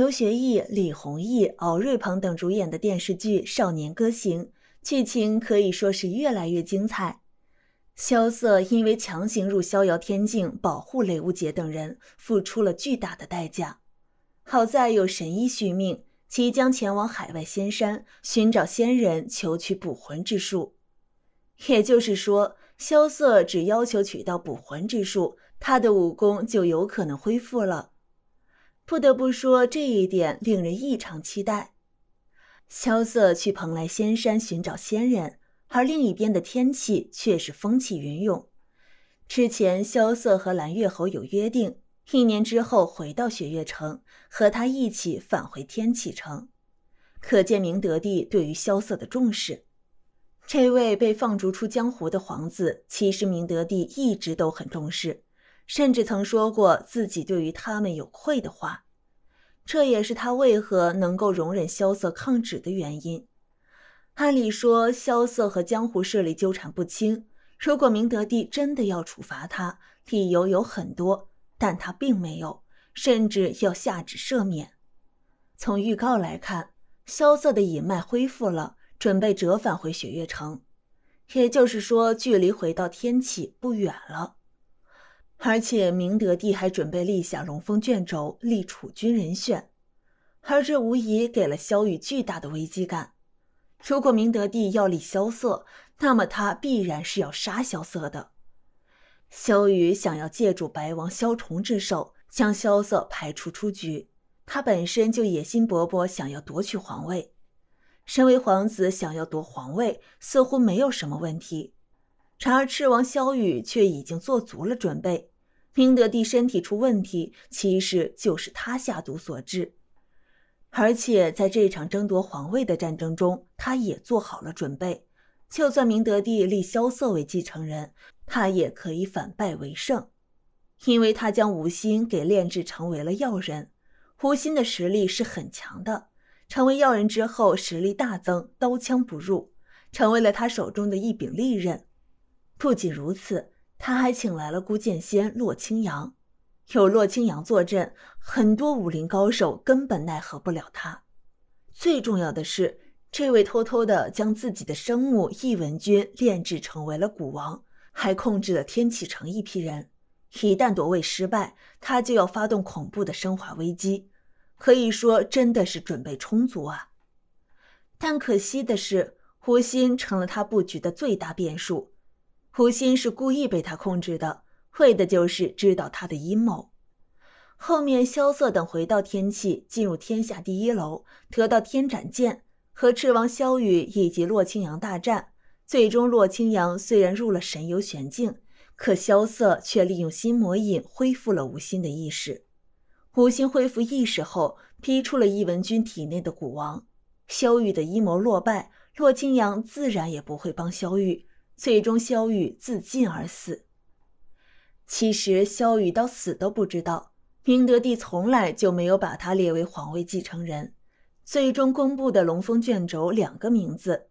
刘学义、李弘毅、敖瑞鹏等主演的电视剧《少年歌行》，剧情可以说是越来越精彩。萧瑟因为强行入逍遥天境保护雷无桀等人，付出了巨大的代价。好在有神医续命，即将前往海外仙山寻找仙人求取捕魂之术。也就是说，萧瑟只要求取到捕魂之术，他的武功就有可能恢复了。不得不说，这一点令人异常期待。萧瑟去蓬莱仙山寻找仙人，而另一边的天气却是风起云涌。之前萧瑟和蓝月侯有约定，一年之后回到雪月城，和他一起返回天启城。可见明德帝对于萧瑟的重视。这位被放逐出江湖的皇子，其实明德帝一直都很重视。甚至曾说过自己对于他们有愧的话，这也是他为何能够容忍萧瑟抗旨的原因。按理说，萧瑟和江湖势力纠缠不清，如果明德帝真的要处罚他，理由有很多，但他并没有，甚至要下旨赦免。从预告来看，萧瑟的隐脉恢复了，准备折返回雪月城，也就是说，距离回到天启不远了。而且明德帝还准备立下龙封卷轴立储君人选，而这无疑给了萧雨巨大的危机感。如果明德帝要立萧瑟，那么他必然是要杀萧瑟的。萧雨想要借助白王萧崇之手将萧瑟排除出局，他本身就野心勃勃，想要夺取皇位。身为皇子，想要夺皇位似乎没有什么问题，然而赤王萧雨却已经做足了准备。明德帝身体出问题，其实就是他下毒所致。而且在这场争夺皇位的战争中，他也做好了准备。就算明德帝立萧瑟为继承人，他也可以反败为胜，因为他将无心给炼制成为了药人。无心的实力是很强的，成为药人之后实力大增，刀枪不入，成为了他手中的一柄利刃。不仅如此。他还请来了孤剑仙洛青阳，有洛青阳坐镇，很多武林高手根本奈何不了他。最重要的是，这位偷偷的将自己的生母易文君炼制成为了蛊王，还控制了天启城一批人。一旦夺位失败，他就要发动恐怖的生化危机，可以说真的是准备充足啊。但可惜的是，胡鑫成了他布局的最大变数。无心是故意被他控制的，为的就是知道他的阴谋。后面萧瑟等回到天启，进入天下第一楼，得到天斩剑，和赤王萧雨以及洛青阳大战。最终，洛青阳虽然入了神游玄境，可萧瑟却利用心魔印恢复了无心的意识。无心恢复意识后，劈出了易文君体内的古王。萧雨的阴谋落败，洛青阳自然也不会帮萧玉。最终，萧雨自尽而死。其实，萧雨到死都不知道，明德帝从来就没有把他列为皇位继承人。最终公布的龙封卷轴两个名字，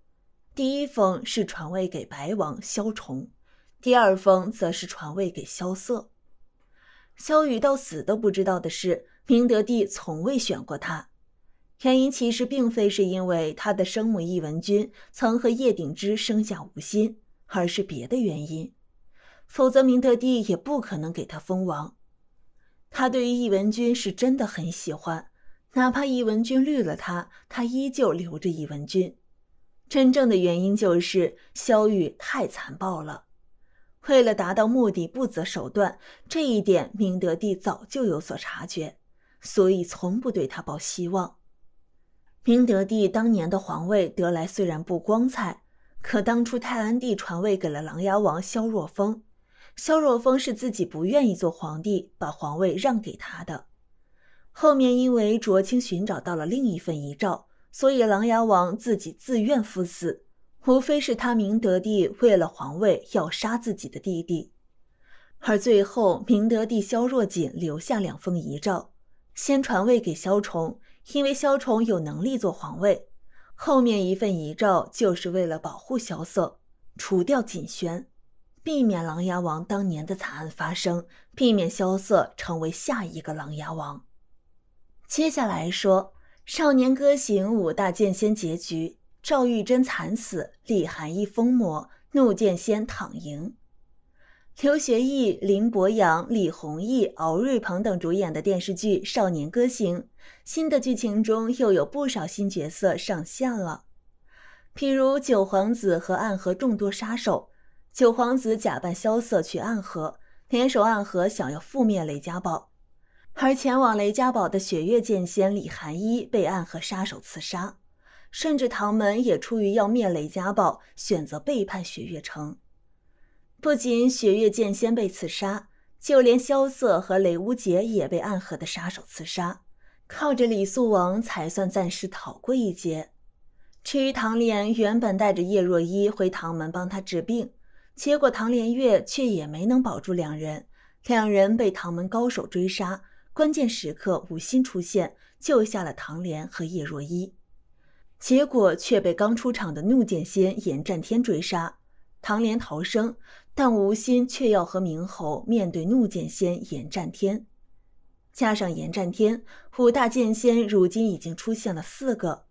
第一封是传位给白王萧崇，第二封则是传位给萧瑟。萧雨到死都不知道的是，明德帝从未选过他。原因其实并非是因为他的生母易文君曾和叶鼎之生下无心。而是别的原因，否则明德帝也不可能给他封王。他对于易文君是真的很喜欢，哪怕易文君绿了他，他依旧留着易文君。真正的原因就是萧玉太残暴了，为了达到目的不择手段，这一点明德帝早就有所察觉，所以从不对他抱希望。明德帝当年的皇位得来虽然不光彩。可当初泰安帝传位给了琅琊王萧若峰，萧若峰是自己不愿意做皇帝，把皇位让给他的。后面因为卓清寻找到了另一份遗诏，所以琅琊王自己自愿赴死，无非是他明德帝为了皇位要杀自己的弟弟。而最后明德帝萧若锦留下两封遗诏，先传位给萧崇，因为萧崇有能力做皇位。后面一份遗诏就是为了保护萧瑟，除掉锦轩，避免琅琊王当年的惨案发生，避免萧瑟成为下一个琅琊王。接下来说《少年歌行》五大剑仙结局：赵玉珍惨死，李寒衣疯魔，怒剑仙躺赢。刘学义、林博洋、李宏毅、敖瑞鹏等主演的电视剧《少年歌行》，新的剧情中又有不少新角色上线了。譬如九皇子和暗河众多杀手，九皇子假扮萧瑟去暗河，联手暗河想要覆灭雷家堡。而前往雷家堡的雪月剑仙李寒衣被暗河杀手刺杀，甚至唐门也出于要灭雷家堡，选择背叛雪月城。不仅雪月剑仙被刺杀，就连萧瑟和雷无杰也被暗河的杀手刺杀，靠着李素王才算暂时逃过一劫。至于唐莲，原本带着叶若依回唐门帮他治病，结果唐莲月却也没能保住两人，两人被唐门高手追杀，关键时刻无心出现救下了唐莲和叶若依，结果却被刚出场的怒剑仙严战天追杀。唐莲逃生，但吴心却要和明侯面对怒剑仙严战天。加上严战天，五大剑仙如今已经出现了四个。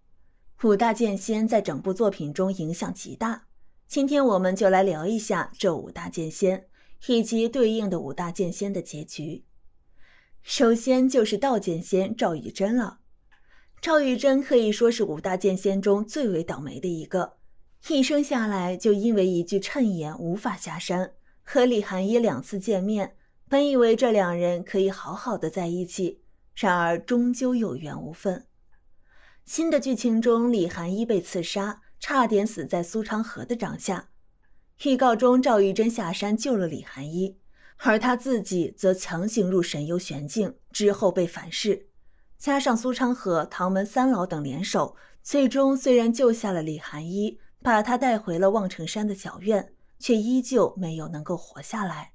五大剑仙在整部作品中影响极大。今天我们就来聊一下这五大剑仙以及对应的五大剑仙的结局。首先就是道剑仙赵玉珍了。赵玉珍可以说是五大剑仙中最为倒霉的一个。一生下来就因为一句谶言无法下山，和李寒衣两次见面，本以为这两人可以好好的在一起，然而终究有缘无分。新的剧情中，李寒衣被刺杀，差点死在苏昌河的掌下。预告中，赵玉珍下山救了李寒衣，而他自己则强行入神幽玄境之后被反噬，加上苏昌河、唐门三老等联手，最终虽然救下了李寒衣。把他带回了望城山的小院，却依旧没有能够活下来。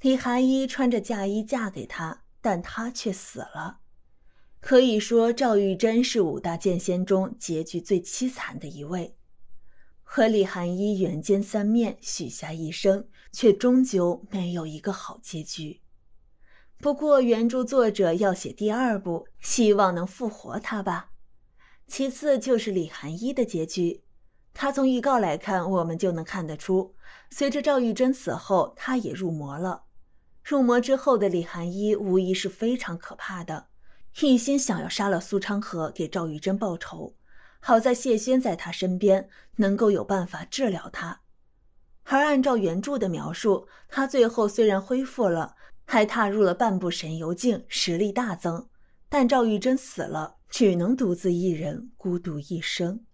李寒衣穿着嫁衣嫁给他，但他却死了。可以说，赵玉珍是五大剑仙中结局最凄惨的一位。和李寒衣远见三面，许下一生，却终究没有一个好结局。不过，原著作者要写第二部，希望能复活他吧。其次就是李寒衣的结局。他从预告来看，我们就能看得出，随着赵玉珍死后，他也入魔了。入魔之后的李寒衣无疑是非常可怕的，一心想要杀了苏昌河，给赵玉珍报仇。好在谢轩在他身边，能够有办法治疗他。而按照原著的描述，他最后虽然恢复了，还踏入了半步神游境，实力大增，但赵玉珍死了，只能独自一人孤独一生。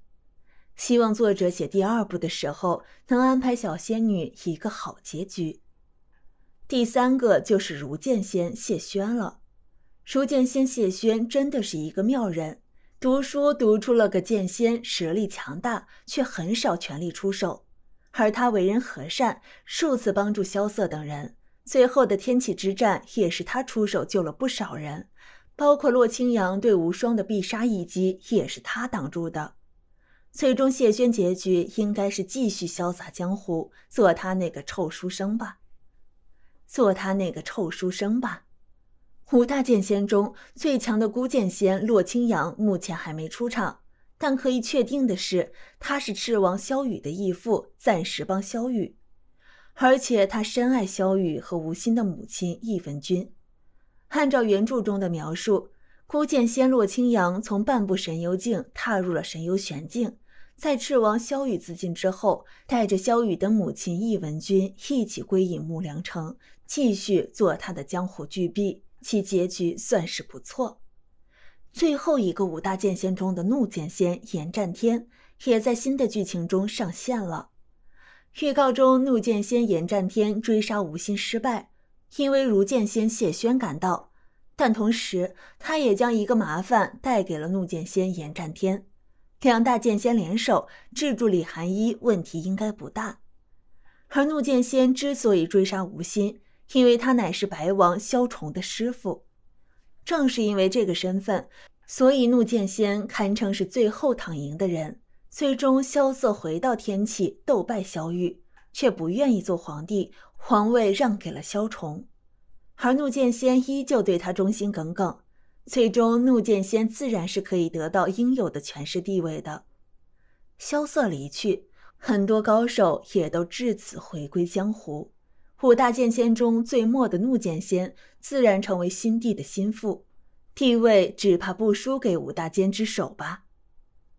希望作者写第二部的时候能安排小仙女一个好结局。第三个就是如剑仙谢轩了。如剑仙谢轩真的是一个妙人，读书读出了个剑仙，实力强大却很少全力出手。而他为人和善，数次帮助萧瑟等人。最后的天启之战也是他出手救了不少人，包括洛青阳对无双的必杀一击也是他挡住的。最终，谢轩结局应该是继续潇洒江湖，做他那个臭书生吧。做他那个臭书生吧。五大剑仙中最强的孤剑仙洛青阳目前还没出场，但可以确定的是，他是赤王萧雨的义父，暂时帮萧雨，而且他深爱萧雨和吴心的母亲易文君。按照原著中的描述，孤剑仙洛青阳从半步神游境踏入了神游玄境。在赤王萧雨自尽之后，带着萧雨的母亲易文君一起归隐木凉城，继续做他的江湖巨臂，其结局算是不错。最后一个五大剑仙中的怒剑仙严战天，也在新的剧情中上线了。预告中，怒剑仙严战天追杀吴心失败，因为如剑仙谢轩赶到，但同时他也将一个麻烦带给了怒剑仙严战天。两大剑仙联手制住李寒一，问题应该不大。而怒剑仙之所以追杀吴心，因为他乃是白王萧崇的师傅，正是因为这个身份，所以怒剑仙堪称是最后躺赢的人。最终，萧瑟回到天启，斗败萧玉，却不愿意做皇帝，皇位让给了萧崇。而怒剑仙依旧对他忠心耿耿。最终，怒剑仙自然是可以得到应有的权势地位的。萧瑟离去，很多高手也都至此回归江湖。五大剑仙中最末的怒剑仙，自然成为新帝的心腹，地位只怕不输给五大剑之首吧。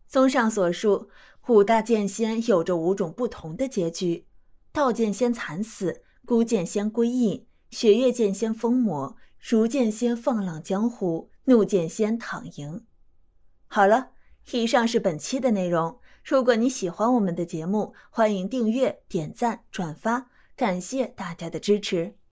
综上所述，五大剑仙有着五种不同的结局：道剑仙惨死，孤剑仙归隐，雪月剑仙疯魔。如剑仙放浪江湖，怒剑仙躺赢。好了，以上是本期的内容。如果你喜欢我们的节目，欢迎订阅、点赞、转发，感谢大家的支持。